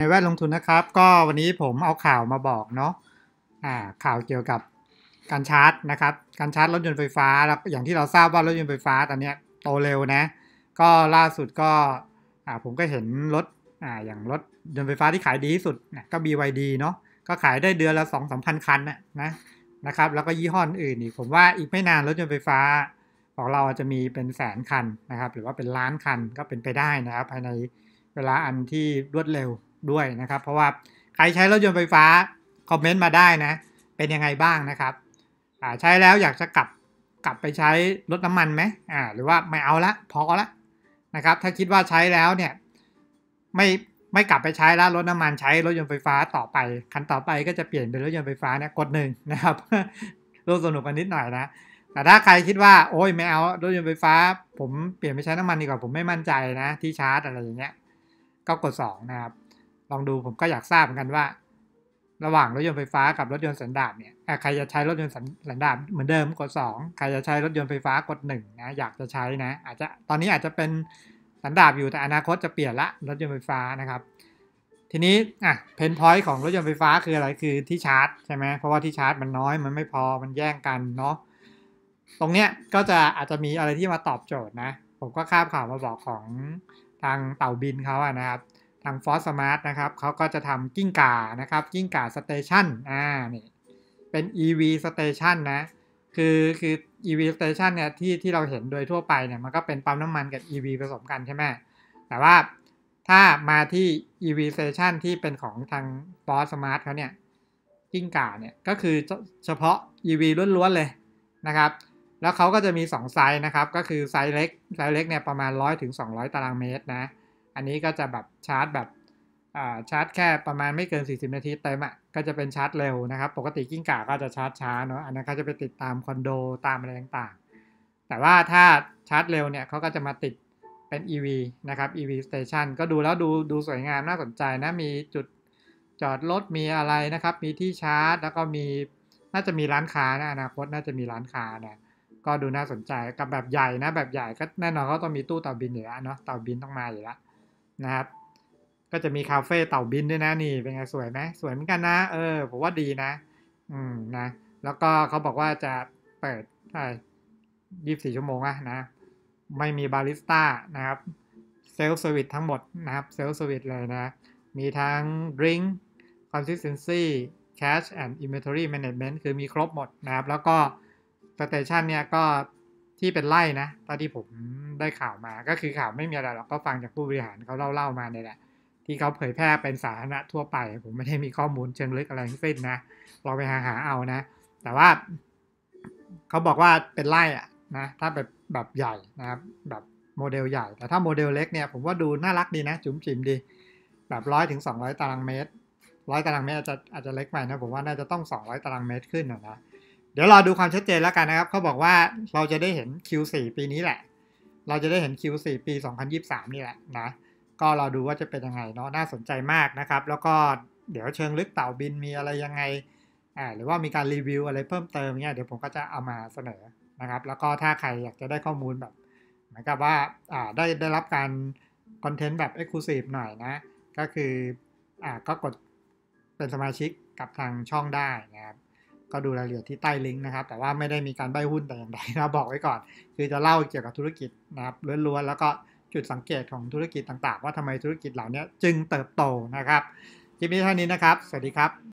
ในแวดลงทุนนะครับ ก็วันนี้ผมเอาข่าวมาบอกเนาะะข่าวเกี่ยวกับการชาร์จนะครับ การชาร์จรถยนต์ไฟฟ้าแล้วอย่างที่เราทราบว่ารถยนต์ไฟฟ้าตอนนี้โตเร็วนะก็ล่าสุดก็ผมก็เห็นรถออย่างรถยนต์ไฟฟ้าที่ขายดีที่สุดก็ BYD เนาะก็ขายได้เดือนละสองสามพัน คันนะนะนะครับแล้วก็ยี่ห้ออื่นอีกผมว่าอีกไม่นานรถยนต์ไฟฟ้า ของเราจะมีเป็นแสนคันนะครับหรือว่าเป็นล้านคันก็เป็นไปได้นะครับ ภายในเวลาอันที่รวดเร็วด้วยนะครับเพราะว่าใครใช้รถยนต์ไฟฟ้าคอมเมนต์มาได้นะ เป็นยังไงบ้างนะครับใช้แล้วอยากจะกลับกลับไปใช้รถน้ำมันไหมอ่าหรือว่าไม่เอาละพอละนะครับ ถ้าคิดว่าใช้แล้วเนี่ย ไม่ไม่กลับไปใช้แล้วรถน้ำมันใช้รถยนต์ไฟฟ้าต่อไป คันต่อไปก็จะเปลี่ยนเป็นรถยนต์ไฟฟ้าเนี่ยกดหนึ่งนะครับร่วมสนุกกันนิดหน่อยนะ แต่ถ้าใครคิดว่าโอ้ยไม่เอารถยนต์ไฟฟ้า ผมเปลี่ยนไปใช้น้ำมันดีกว่าผมไม่มั่นใจนะ ที่ชาร์จอะไรอย่างเงี้ยก็กด 2 นะครับลองดูผมก็อยากทราบเหมือนกันว่า ระหว่างรถยนต์ไฟฟ้ากับรถยนต์สันดาปเนี่ยใครจะใช้รถยนต์สันดาปเหมือนเดิมกด2ใครจะใช้รถยนต์ไฟฟ้ากด1นะอยากจะใช้นะ อาจจะตอนนี้อาจจะเป็นสันดาปอยู่แต่อนาคต จะเปลี่ยนละรถยนต์ไฟฟ้านะครับ ทีนี้อ่ะเพนพอยต์ของรถยนต์ไฟฟ้าคืออะไรคือที่ชาร์จใช่ไหมเพราะว่าที่ชาร์จมันน้อยมันไม่พอมันแย่งกันเนาะตรงเนี้ยก็จะอาจจะมีอะไรที่มาตอบโจทย์นะ ผมก็ข้ามข่าวมาบอกของทางเต่าบินเขาอะนะครับางฟอสสมาร์ทนะครับเขาก็จะทำกิ้งก่านะครับกิ้งก่าสเตชันอ่านี่เป็น EV Station นะคือคือ EV Station เนี่ยที่ที่เราเห็นโดยทั่วไปเนี่ยมันก็เป็นปั๊มน้ำมันกับ EV ผสมกันใช่ไหมแต่ว่าถ้ามาที่ EV Station ที่เป็นของทาง f o r ส Smart เขาเนี่ย กิ้งก่าเนี่ย ก็คือเฉพาะ EV ล้วนๆเลยนะครับ แล้วเขาก็จะมี 2 ไซส์นะครับ ก็คือไซส์เล็กไซส์เล็กเนี่ยประมาณ 100-200 ตารางเมตรนะอันนี้ก็จะแบบชาร์จแบบชาร์จแค่ประมาณไม่เกิน 40 นาทีเต็มอ่ะก็จะเป็นชาร์จเร็วนะครับปกติกิ้งก่าก็จะชาร์จช้าเนาะอันนั้นเขาจะไปติดตามคอนโดตามอะไรต่างๆ แต่ว่าถ้าชาร์จเร็วเนี่ยเขาก็จะมาติดเป็น EV นะครับ EV station ก็ดูแล้วดูดูสวยงามน่าสนใจนะมีจุดจอดรถมีอะไรนะครับมีที่ชาร์จแล้วก็มีน่าจะมีร้านค้านะอนาคตน่าจะมีร้านค้านะก็ดูน่าสนใจกับแบบใหญ่นะแบบใหญ่ก็แน่นอนเขาต้องมีตู้เต่าบินอยู่แล้วเนาะเต่าบินต้องมาอยู่แล้วนะครับก็จะมีคาเฟ่เต่าบินด้วยนะนี่เป็นไงสวยไหมสวยเหมือนกันนะ เออผมว่าดีนะอืมนะ แล้วก็เขาบอกว่าจะเปิดใช่ยี่สี่ชั่วโมงอะนะไม่มีบาริสต้า นะครับ เซลฟ์สวิตทั้งหมดนะครับเซลฟ์สวิตเลยนะ มีทั้งดริงค์คอนสิสเทนซี่แคชแอนด์อินเวนทอรี่แมネจเมนต์คือมีครบหมดนะครับ แล้วก็สเตชันเนี่ยก็ที่เป็นไล่นะ ตอนที่ผมได้ข่าวมาก็คือข่าวไม่มีอะไรหรอก ก็ฟังจากผู้บริหารเขาเล่า ๆ มาเนี่ยแหละ ที่เขาเผยแพร่เป็นสาธารณะทั่วไป ผมไม่ได้มีข้อมูลเชิงลึกอะไรทั้งสิ้นนะเราไปหาหาเอานะ แต่ว่าเขาบอกว่าเป็นไล่อะนะ ถ้าแบบแบบใหญ่นะครับ แบบโมเดลใหญ่ แต่ถ้าโมเดลเล็กเนี่ย ผมว่าดูน่ารักดีนะ จุ๋มจิ๋มดี แบบร้อยถึงสองร้อยตารางเมตรร้อยตารางเมตรอาจจะอาจจะเล็กไปนะ ผมว่าน่าจะต้องสองร้อยตารางเมตรขึ้นนะดี๋ยวรอดูความชัดเจนแล้วกันนะครับเขาบอกว่าเราจะได้เห็น Q4 ปีนี้แหละ เราจะได้เห็น Q4 ปี 2023 นี่แหละนะ ก็รอดูว่าจะเป็นยังไงเนาะ น่าสนใจมากนะครับ แล้วก็เดี๋ยวเชิงลึกเต่าบินมีอะไรยังไงอ่าหรือว่ามีการรีวิวอะไรเพิ่มเติมเนี่ยเดี๋ยวผมก็จะเอามาเสนอนะครับ แล้วก็ถ้าใครอยากจะได้ข้อมูลแบบเหมือนกับว่าอ่าได้ได้รับการคอนเทนต์แบบ Exclusive หน่อยนะ ก็คืออ่าก็กดเป็นสมาชิกกับทางช่องได้นะครับก็ดูรายละเอียดที่ใต้ลิงก์นะครับ แต่ว่าไม่ได้มีการใบหุ้นแต่อย่างใดนะ บอกไว้ก่อน คือจะเล่าเกี่ยวกับธุรกิจนะครับล้วนๆแล้วก็จุดสังเกตของธุรกิจต่างๆว่าทำไมธุรกิจเหล่านี้ จึงเติบโตนะครับคลิปนี้เท่านี้นะครับ สวัสดีครับ